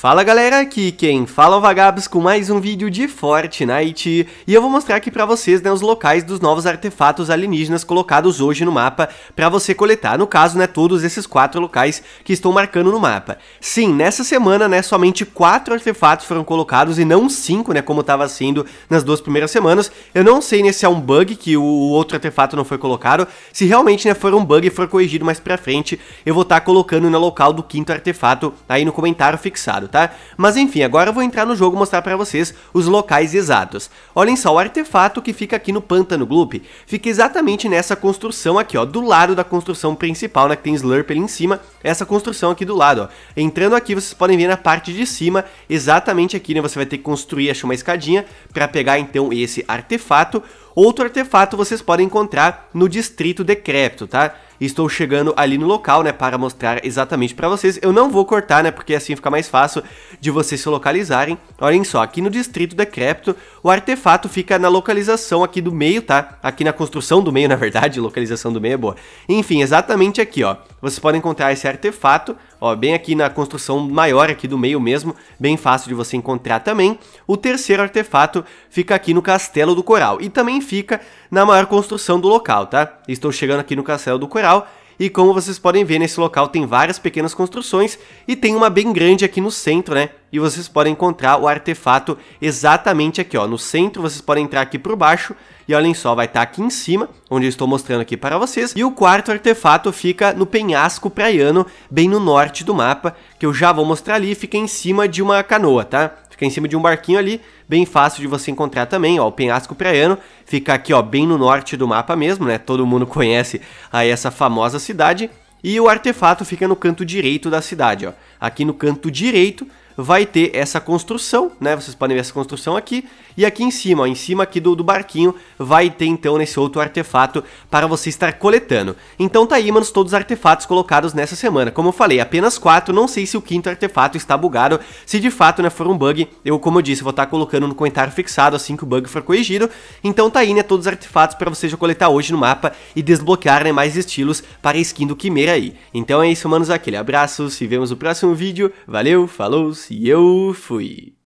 Fala galera, aqui quem fala é o Vagabos com mais um vídeo de Fortnite e eu vou mostrar aqui pra vocês né, os locais dos novos artefatos alienígenas colocados hoje no mapa pra você coletar, no caso né, todos esses quatro locais que estão marcando no mapa. Sim, nessa semana né, somente quatro artefatos foram colocados e não cinco né, como estava sendo nas duas primeiras semanas, eu não sei né, se é um bug que o outro artefato não foi colocado, se realmente né, for um bug e for corrigido mais pra frente, eu vou estar tá colocando no local do quinto artefato aí no comentário fixado tá? Mas enfim, agora eu vou entrar no jogo mostrar para vocês os locais exatos. Olhem só, o artefato que fica aqui no Pântano Gloop fica exatamente nessa construção aqui, ó, do lado da construção principal, né, que tem Slurp ali em cima, essa construção aqui do lado, ó. Entrando aqui, vocês podem ver na parte de cima, exatamente aqui, né, você vai ter que construir, acho, uma escadinha para pegar, então, esse artefato. Outro artefato vocês podem encontrar no Distrito Decrépito, tá? Estou chegando ali no local, né, para mostrar exatamente para vocês. Eu não vou cortar, né, porque assim fica mais fácil de vocês se localizarem. Olhem só, aqui no Distrito Decrépito, o artefato fica na localização aqui do meio, tá? Aqui na construção do meio, na verdade, localização do meio é boa. Enfim, exatamente aqui, ó. Vocês podem encontrar esse artefato Ó, bem aqui na construção maior aqui do meio mesmo, bem fácil de você encontrar também. O terceiro artefato fica aqui no Castelo do Coral e também fica na maior construção do local, tá? Estou chegando aqui no Castelo do Coral e como vocês podem ver, nesse local tem várias pequenas construções e tem uma bem grande aqui no centro, né? E vocês podem encontrar o artefato exatamente aqui, ó. No centro, vocês podem entrar aqui por baixo e olhem só, vai estar tá aqui em cima, onde eu estou mostrando aqui para vocês. E o quarto artefato fica no penhasco praiano, bem no norte do mapa, que eu já vou mostrar ali, fica em cima de uma canoa, tá? Fica em cima de um barquinho ali, bem fácil de você encontrar também, ó, o penhasco praiano, fica aqui, ó, bem no norte do mapa mesmo, né? Todo mundo conhece aí essa famosa cidade. E o artefato fica no canto direito da cidade, ó. Aqui no canto direito vai ter essa construção, né? Vocês podem ver essa construção aqui. E aqui em cima, ó, em cima aqui do, do barquinho, vai ter então nesse outro artefato para você estar coletando. Então tá aí, manos, todos os artefatos colocados nessa semana. Como eu falei, apenas quatro, não sei se o quinto artefato está bugado. Se de fato, né, for um bug, eu, como eu disse, vou estar tá colocando no comentário fixado assim que o bug for corrigido. Então tá aí, né, todos os artefatos para você já coletar hoje no mapa e desbloquear, né, mais estilos para a skin do Quimera aí. Então é isso, manos, aquele abraço, se vemos no próximo vídeo. Valeu, falou, se You free.